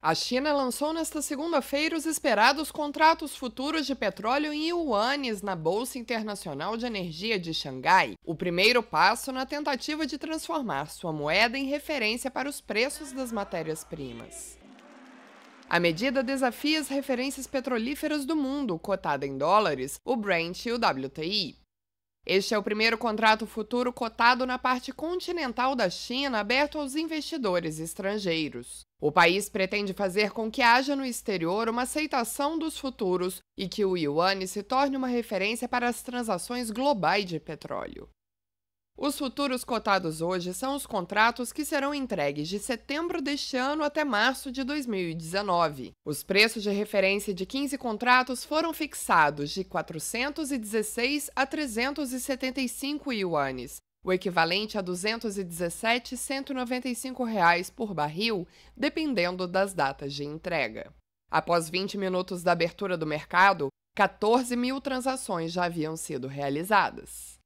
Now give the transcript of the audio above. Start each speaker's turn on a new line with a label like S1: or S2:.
S1: A China lançou nesta segunda-feira os esperados contratos futuros de petróleo em yuanes na Bolsa Internacional de Energia de Xangai, o primeiro passo na tentativa de transformar sua moeda em referência para os preços das matérias-primas. A medida desafia as referências petrolíferas do mundo, cotada em dólares, o Brent e o WTI. Este é o primeiro contrato futuro cotado na parte continental da China aberto aos investidores estrangeiros. O país pretende fazer com que haja no exterior uma aceitação dos futuros e que o yuan se torne uma referência para as transações globais de petróleo. Os futuros cotados hoje são os contratos que serão entregues de setembro deste ano até março de 2019. Os preços de referência de 15 contratos foram fixados de 416 a 375 yuanes, o equivalente a R$ 217,195 reais por barril, dependendo das datas de entrega. Após 20 minutos da abertura do mercado, 14 mil transações já haviam sido realizadas.